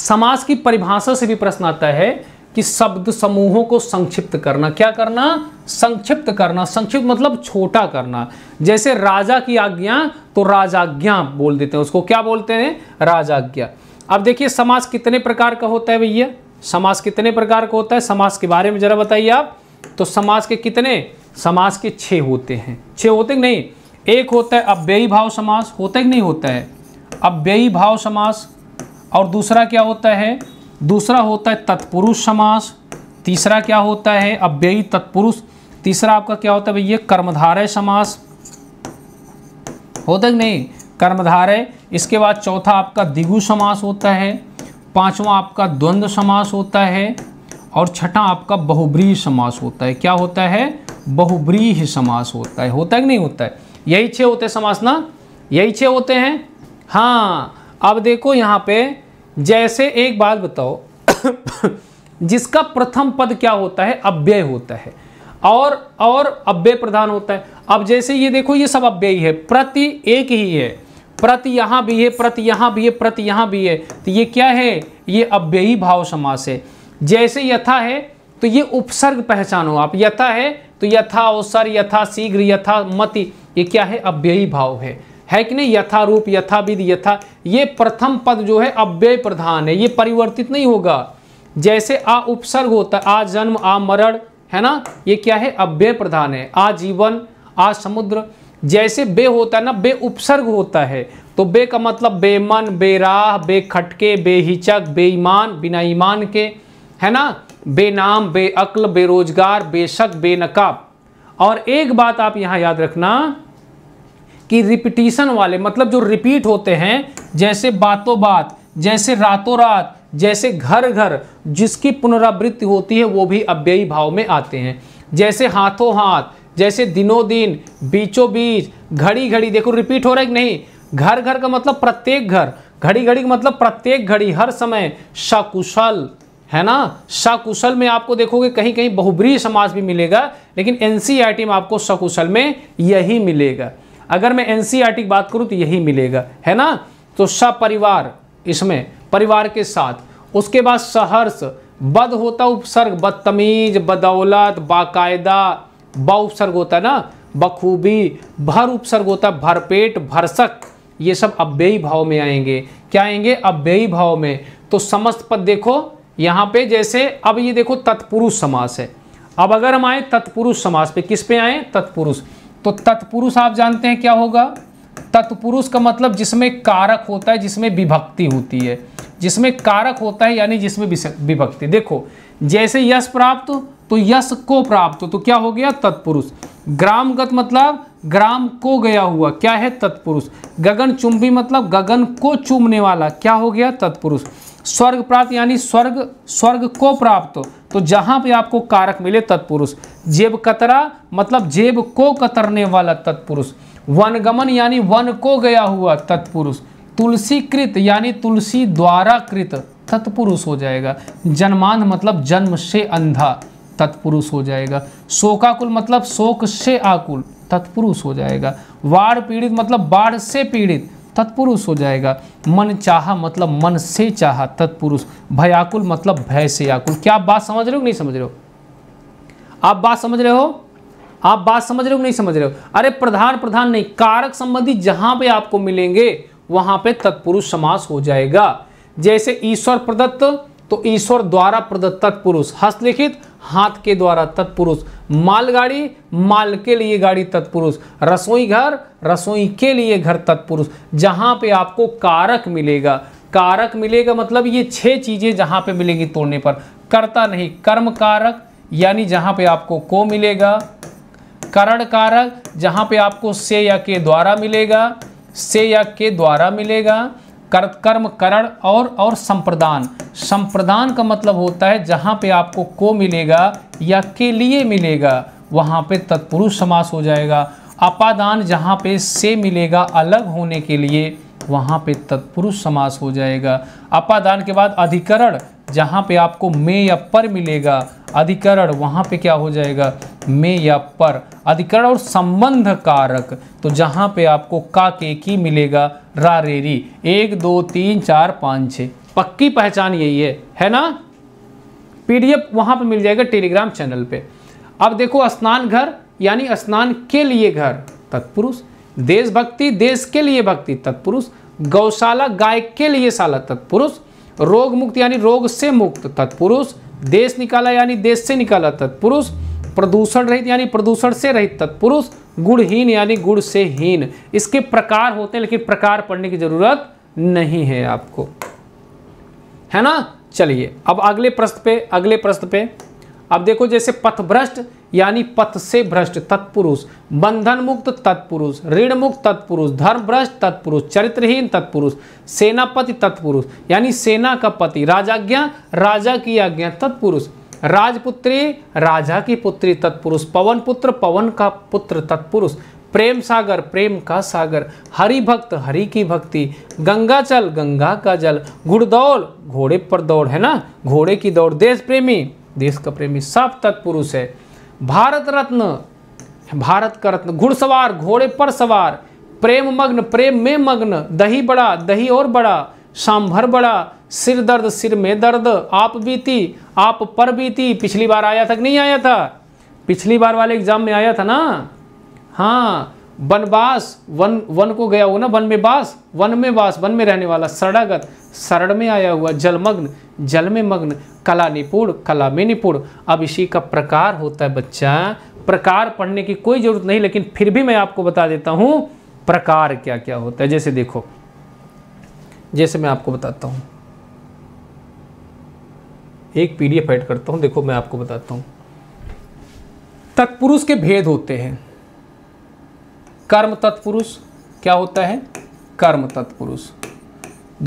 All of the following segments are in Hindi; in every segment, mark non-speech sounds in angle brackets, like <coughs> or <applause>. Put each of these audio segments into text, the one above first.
समाज की परिभाषा से भी प्रश्न आता है कि शब्द समूहों को संक्षिप्त करना क्या करना संक्षिप्त करना संक्षिप्त मतलब छोटा करना जैसे राजा की आज्ञा तो राजाज्ञा बोल देते हैं उसको क्या बोलते हैं राजाज्ञा अब देखिए समाज कितने प्रकार का होता है भैया समाज कितने प्रकार का होता है समाज के बारे में जरा बताइए आप तो समाज के कितने समाज के छे होते हैं छे होते नहीं एक होता है अव्ययी भाव समास होता है कि नहीं होता है अव्ययी भाव समास और दूसरा क्या होता है दूसरा होता है तत्पुरुष समास तीसरा क्या होता है अव्ययी तत्पुरुष तीसरा आपका क्या होता है भैया कर्मधारय समास होता कि नहीं कर्मधारय इसके बाद चौथा आपका दिगु समास होता है पांचवा आपका द्वंद्व समास होता है और छठा आपका बहुब्रीह समास होता है क्या होता है बहुब्रीह समास होता है होता है कि नहीं होता है यही छः होते समास ना यही छः होते हैं हाँ अब देखो यहाँ पे जैसे एक बात बताओ <coughs> जिसका प्रथम पद क्या होता है अव्यय होता है और और अव्यय प्रधान होता है अब जैसे ये देखो ये सब अव्यय है प्रति एक ही है प्रति यहाँ भी है प्रति यहाँ भी है प्रति यहाँ भी है तो ये क्या है ये अव्ययी भाव समास है जैसे यथा है तो ये उपसर्ग पहचानो आप यथा है तो यथा अवसर यथा शीघ्र यथा मति ये क्या है अव्ययी भाव है है कि नहीं यथारूप यथाविद यथा ये प्रथम पद जो है अव्यय प्रधान है ये परिवर्तित नहीं होगा जैसे आ उपसर्ग होता है आ जन्म आ मरण है ना ये क्या है अव्यय प्रधान है आ जीवन आ समुद्र जैसे बे होता है ना बे उपसर्ग होता है तो बे का मतलब बेमन बेराह बेखटके बेहिचक बेईमान बिना ईमान के है ना बेनाम बेअक्ल बेरोजगार बेशक बेनकाब और एक बात आप यहाँ याद रखना कि रिपीटिशन वाले मतलब जो रिपीट होते हैं जैसे बातों बात जैसे रातों रात जैसे घर घर जिसकी पुनरावृत्ति होती है वो भी अव्ययी भाव में आते हैं जैसे हाथों हाथ जैसे दिनों दिन बीचों बीच घड़ी घड़ी देखो रिपीट हो रहा है कि नहीं घर घर का मतलब प्रत्येक घर घड़ी घड़ी का मतलब प्रत्येक घड़ी हर समय सकुशल है ना सकुशल में आपको देखोगे कहीं कहीं बहुब्री समाज भी मिलेगा लेकिन एनसीईआरटी e में आपको सकुशल में यही मिलेगा अगर मैं एनसीआर e की बात करूँ तो यही मिलेगा है ना तो सपरिवार इसमें परिवार के साथ उसके बाद सहर्ष बद होता उपसर्ग बदतमीज बदौलत बाकायदा ब उपसर्ग होता है ना बखूबी भर उपसर्ग होता है भरपेट भरसक ये सब अव्ययी भाव में आएंगे क्या आएंगे अव्ययी भाव में तो समस्त पद देखो यहाँ पे जैसे अब ये देखो तत्पुरुष समास है अब अगर हम आए तत्पुरुष समास पे किस पे आए तत्पुरुष तो तत्पुरुष आप जानते हैं क्या होगा तत्पुरुष का मतलब जिसमें कारक होता है जिसमें विभक्ति होती है जिसमें कारक होता है यानी जिसमें विभक्ति देखो जैसे यश प्राप्त तो यश को प्राप्त तो क्या हो गया तत्पुरुष ग्रामगत मतलब ग्राम को गया हुआ क्या है तत्पुरुष गगन चुंबी मतलब गगन को चूमने वाला क्या हो गया तत्पुरुष स्वर्ग प्राप्त यानी स्वर्ग स्वर्ग को प्राप्त तो जहां पे आपको कारक मिले तत्पुरुष जेब कतरा मतलब जेब को कतरने वाला तत्पुरुष वनगमन यानी वन को गया हुआ तत्पुरुष तुलसी कृत यानी तुलसी द्वारा कृत तत्पुरुष हो जाएगा जन्मान मतलब जन्म से अंधा तत्पुरुष हो जाएगा शोकाकुल मतलब शोक से आकुल तत्पुरुष हो जाएगा वाढ़ पीड़ित मतलब बाढ़ से पीड़ित तत्पुरुष हो जाएगा मन चाहा मतलब मन से चाहा तत्पुरुष भयाकुल मतलब भय से आकुल क्या आप बात समझ रहे हो नहीं समझ रहे हो आप बात समझ रहे हो आप बात समझ रहे हो नहीं समझ रहे हो अरे प्रधान प्रधान नहीं कारक संबंधी जहां पे आपको मिलेंगे वहां पे तत्पुरुष समास हो जाएगा जैसे ईश्वर प्रदत्त तो ईश्वर द्वारा प्रदत्त तत्पुरुष हस्तलिखित हाथ के द्वारा तत्पुरुष मालगाड़ी माल के लिए गाड़ी तत्पुरुष रसोई घर रसोई के लिए घर तत्पुरुष जहां पे आपको कारक मिलेगा कारक मिलेगा मतलब ये छह चीज़ें जहां पे मिलेंगी तोड़ने पर कर्ता नहीं कर्म कारक यानी जहां पे आपको को मिलेगा करण कारक जहां पे आपको से या के द्वारा मिलेगा से या के द्वारा मिलेगा कर कर्म करण और और संप्रदान संप्रदान का मतलब होता है जहाँ पे आपको को मिलेगा या के लिए मिलेगा वहाँ पे तत्पुरुष समास हो जाएगा अपादान जहाँ पे से मिलेगा अलग होने के लिए वहाँ पे तत्पुरुष समास हो जाएगा अपादान के बाद अधिकरण जहाँ पे आपको मे या पर मिलेगा अधिकरण वहाँ पे क्या हो जाएगा मे या पर अधिकरण और संबंध कारक तो जहाँ पे आपको का के की मिलेगा रारेरी एक दो तीन चार पाँच छः पक्की पहचान यही है है ना पीडीएफ वहाँ पर मिल जाएगा टेलीग्राम चैनल पे अब देखो स्नान घर यानी स्नान के लिए घर तत्पुरुष देशभक्ति देश के लिए भक्ति तत्पुरुष गौशाला गाय के लिए साला तत्पुरुष रोग मुक्त यानी रोग से मुक्त तत्पुरुष देश निकाला यानी देश से निकाला तत्पुरुष प्रदूषण रहित यानी प्रदूषण से रहित तत्पुरुष गुणहीन यानी गुण से हीन इसके प्रकार होते हैं लेकिन प्रकार पढ़ने की ज़रूरत नहीं है आपको है ना चलिए अब अगले प्रश्न पे अगले प्रश्न पे अब देखो जैसे पथभ्रष्ट यानी पथ से भ्रष्ट तत्पुरुष बंधन मुक्त तत्पुरुष ऋण मुक्त तत्पुरुष धर्म भ्रष्ट तत्पुरुष चरित्रहीन तत्पुरुष सेनापति तत्पुरुष यानी सेना का पति राजाज्ञा राजा की आज्ञा तत्पुरुष राजपुत्री राजा की पुत्री तत्पुरुष पवन पुत्र पवन का पुत्र तत्पुरुष प्रेम सागर प्रेम का सागर हरि भक्त हरि की भक्ति गंगा चल गंगा का जल घुड़दौड़ घोड़े पर दौड़ है ना घोड़े की दौड़ देश प्रेमी देश का प्रेमी सब तत्पुरुष है भारत रत्न भारत का रत्न घुड़सवार घोड़े पर सवार प्रेम मग्न प्रेम में मग्न दही बड़ा दही और बड़ा सांभर बड़ा सिर दर्द सिर में दर्द आप बीती आप पर बीती पिछली बार आया था कि नहीं आया था पिछली बार वाले एग्जाम में आया था ना हाँ वनवास वन वन को गया हुआ ना वन में बास वन में बास वन में रहने वाला शरणागत शरण में आया हुआ जलमग्न जल में मग्न कला निपुण कला में निपुण अब इसी का प्रकार होता है बच्चा प्रकार पढ़ने की कोई ज़रूरत नहीं लेकिन फिर भी मैं आपको बता देता हूँ प्रकार क्या क्या होता है जैसे देखो जैसे मैं आपको बताता हूँ एक पीडीएफ ऐड करता हूं देखो मैं आपको बताता हूं तत्पुरुष के भेद होते हैं कर्म तत्पुरुष क्या होता है कर्म तत्पुरुष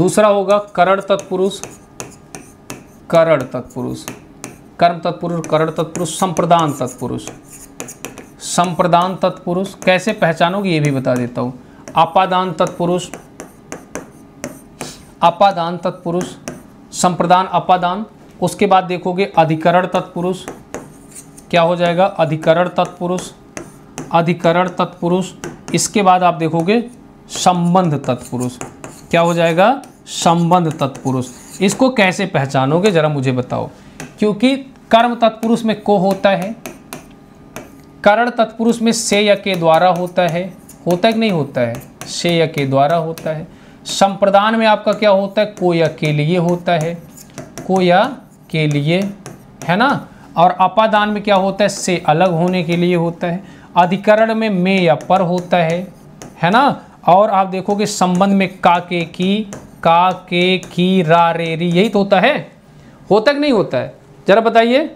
दूसरा होगा करण तत्पुरुष करण तत्पुरुष कर्म तत्पुरुष करण तत्पुरुष संप्रदान तत्पुरुष संप्रदान तत्पुरुष कैसे पहचानोगे ये भी बता देता हूं आपादान तत्पुरुष आपादान तत्पुरुष संप्रदान अपादान उसके बाद देखोगे अधिकरण तत्पुरुष क्या हो जाएगा अधिकरण तत्पुरुष अधिकरण तत्पुरुष इसके बाद आप देखोगे संबंध तत्पुरुष क्या हो जाएगा संबंध तत्पुरुष इसको कैसे पहचानोगे जरा मुझे बताओ क्योंकि कर्म तत्पुरुष में को होता है करण तत्पुरुष में से या के द्वारा होता है होता है कि नहीं होता है से या के द्वारा होता है संप्रदान में आपका क्या होता है को या के लिए होता है को या के लिए है ना और अपादान में क्या होता है से अलग होने के लिए होता है अधिकरण में मे या पर होता है है ना और आप देखोगे संबंध में का के की का के की रा रे री यही तो होता है होता कि नहीं होता है जरा बताइए